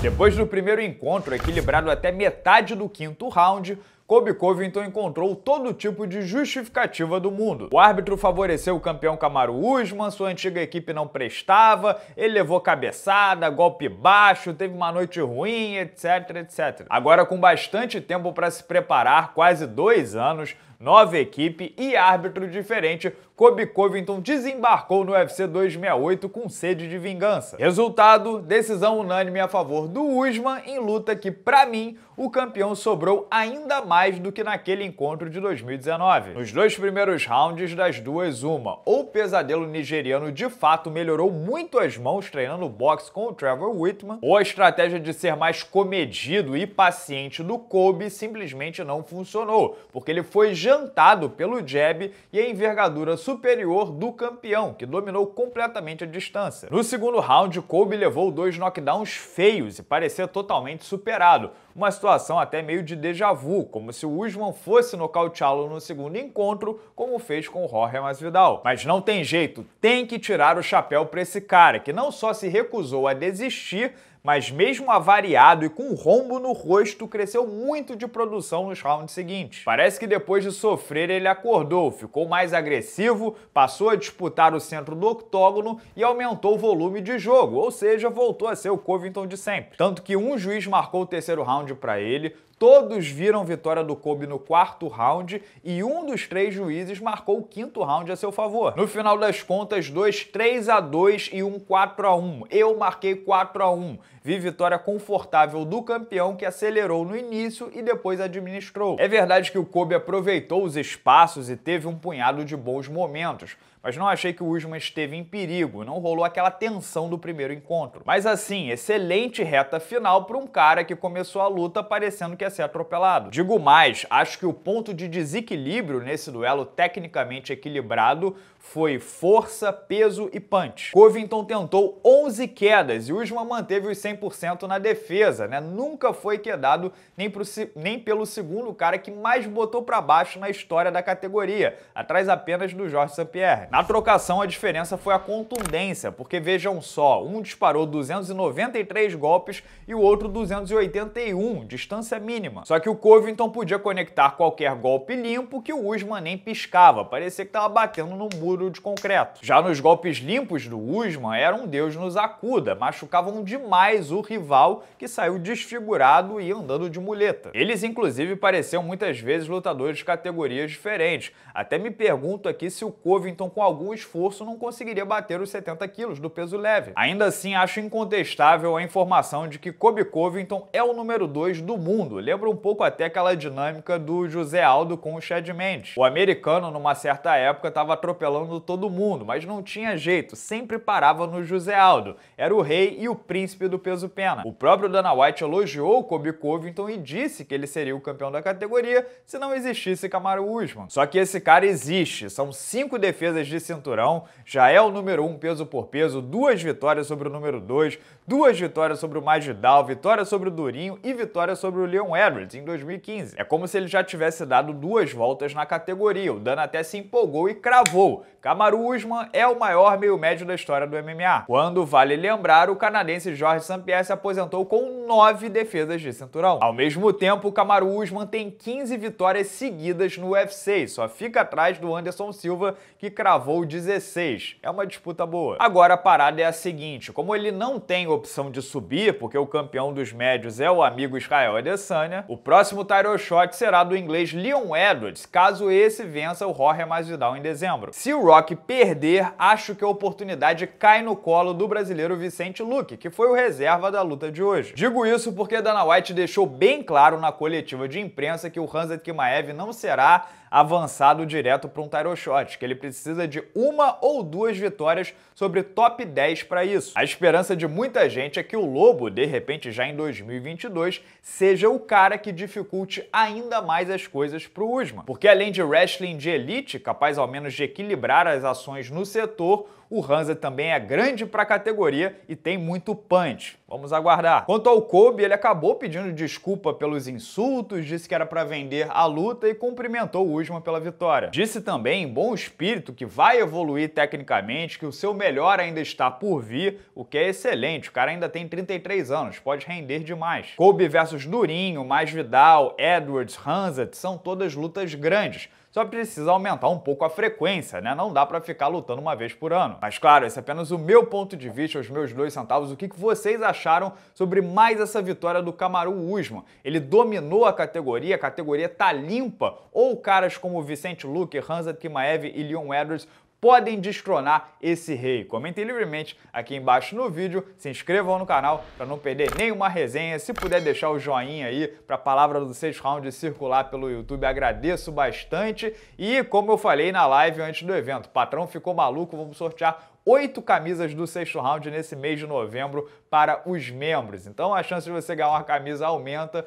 Depois do primeiro encontro, equilibrado até metade do quinto round, Kobe Covington encontrou todo tipo de justificativa do mundo. O árbitro favoreceu o campeão Camaro Usman, sua antiga equipe não prestava, ele levou cabeçada, golpe baixo, teve uma noite ruim, etc, etc. Agora, com bastante tempo para se preparar, quase dois anos, nova equipe e árbitro diferente, Kobe Covington desembarcou no UFC 268 com sede de vingança. Resultado: decisão unânime a favor do Usman em luta que, para mim, o campeão sobrou ainda mais do que naquele encontro de 2019. Nos dois primeiros rounds das duas, uma, ou o pesadelo nigeriano de fato melhorou muito as mãos treinando boxe com o Trevor Whitman, ou a estratégia de ser mais comedido e paciente do Kobe simplesmente não funcionou, porque ele foi jantado pelo jab e a envergadura superior do campeão, que dominou completamente a distância. No segundo round, Kobe levou dois knockdowns feios e parecia totalmente superado. Uma situação até meio de déjà vu, como se o Usman fosse nocauteá-lo no segundo encontro, como fez com o Jorge Masvidal. Mas não tem jeito, tem que tirar o chapéu para esse cara, que não só se recusou a desistir, mas mesmo avariado e com rombo no rosto, cresceu muito de produção nos rounds seguintes. Parece que depois de sofrer ele acordou, ficou mais agressivo, passou a disputar o centro do octógono e aumentou o volume de jogo, ou seja, voltou a ser o Covington de sempre. Tanto que um juiz marcou o terceiro round round para ele. Todos viram vitória do Kobe no quarto round e um dos três juízes marcou o quinto round a seu favor. No final das contas, dois 3 a 2 e um 4 a 1. Eu marquei 4 a 1. Vi vitória confortável do campeão que acelerou no início e depois administrou. É verdade que o Kobe aproveitou os espaços e teve um punhado de bons momentos, mas não achei que o Usman esteve em perigo, não rolou aquela tensão do primeiro encontro. Mas assim, excelente reta final para um cara que começou a luta parecendo que ia ser atropelado. Digo mais, acho que o ponto de desequilíbrio nesse duelo tecnicamente equilibrado foi força, peso e punch. Covington tentou 11 quedas e Usman manteve os 100 100% na defesa, né? Nunca foi quedado nem, pro, nem pelo segundo cara que mais botou para baixo na história da categoria, atrás apenas do Jorge Sampierre. Na trocação, a diferença foi a contundência, porque vejam só, um disparou 293 golpes e o outro 281, distância mínima. Só que o Covington podia conectar qualquer golpe limpo que o Usman nem piscava, parecia que estava batendo no muro de concreto. Já nos golpes limpos do Usman, era um deus nos acuda, machucavam demais o rival que saiu desfigurado e andando de muleta. Eles, inclusive, pareciam muitas vezes lutadores de categorias diferentes. Até me pergunto aqui se o Covington, com algum esforço, não conseguiria bater os 70 quilos do peso leve. Ainda assim, acho incontestável a informação de que Kobe Covington é o número 2 do mundo. Lembra um pouco até aquela dinâmica do José Aldo com o Chad Mendes. O americano, numa certa época, estava atropelando todo mundo, mas não tinha jeito, sempre parava no José Aldo. Era o rei e o príncipe do peso peso pena. O próprio Dana White elogiou Kobe Covington e disse que ele seria o campeão da categoria se não existisse Kamaru Usman. Só que esse cara existe, são cinco defesas de cinturão, já é o número um peso por peso, duas vitórias sobre o número dois, duas vitórias sobre o Masvidal, vitória sobre o Durinho e vitória sobre o Leon Edwards em 2015. É como se ele já tivesse dado duas voltas na categoria, o Dana até se empolgou e cravou. Kamaru Usman é o maior meio médio da história do MMA. Quando vale lembrar, o canadense Jorge St Saint-Pierre se aposentou com nove defesas de cinturão. Ao mesmo tempo, o Camaro Usman tem 15 vitórias seguidas no UFC e só fica atrás do Anderson Silva, que cravou 16. É uma disputa boa. Agora a parada é a seguinte, como ele não tem opção de subir, porque o campeão dos médios é o amigo Israel Adesanya, o próximo title shot será do inglês Leon Edwards, caso esse vença o Jorge Masvidal em dezembro. Se o Rock perder, acho que a oportunidade cai no colo do brasileiro Vicente Luque, que foi o reserva reserva da luta de hoje. Digo isso porque Dana White deixou bem claro na coletiva de imprensa que o Hanzat Kimaev não será avançado direto para um title shot, que ele precisa de uma ou duas vitórias sobre top 10 para isso. A esperança de muita gente é que o Lobo, de repente já em 2022, seja o cara que dificulte ainda mais as coisas para o Usman. Porque além de wrestling de elite, capaz ao menos de equilibrar as ações no setor, o Hansa também é grande para a categoria e tem muito punch. Vamos aguardar. Quanto ao Kobe, ele acabou pedindo desculpa pelos insultos, disse que era para vender a luta e cumprimentou o Usman pela vitória. Disse também, em bom espírito, que vai evoluir tecnicamente, que o seu melhor ainda está por vir, o que é excelente. O cara ainda tem 33 anos, pode render demais. Kobe versus Durinho, Mais Vidal, Edwards, Hansa são todas lutas grandes só precisa aumentar um pouco a frequência, né? Não dá para ficar lutando uma vez por ano. Mas claro, esse é apenas o meu ponto de vista, os meus dois centavos. O que vocês acharam sobre mais essa vitória do Camaru Usman? Ele dominou a categoria, a categoria tá limpa? Ou caras como Vicente Luque, Hansa Kimaev e Leon Edwards podem destronar esse rei? Comentem livremente aqui embaixo no vídeo, se inscrevam no canal para não perder nenhuma resenha, se puder deixar o joinha aí para a palavra do sexto round circular pelo YouTube, agradeço bastante. E como eu falei na live antes do evento, patrão ficou maluco, vamos sortear oito camisas do sexto round nesse mês de novembro para os membros. Então a chance de você ganhar uma camisa aumenta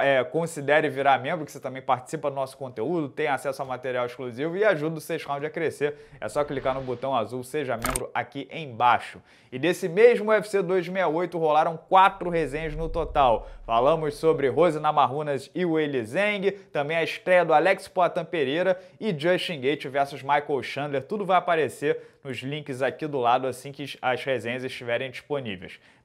é, considere virar membro, que você também participa do nosso conteúdo, tem acesso a material exclusivo e ajuda o 6 Round a crescer. É só clicar no botão azul Seja Membro aqui embaixo. E desse mesmo UFC 268 rolaram quatro resenhas no total. Falamos sobre Rose Namarunas e o Zeng, também a estreia do Alex Poitin Pereira e Justin Gate versus Michael Chandler. Tudo vai aparecer nos links aqui do lado assim que as resenhas estiverem disponíveis.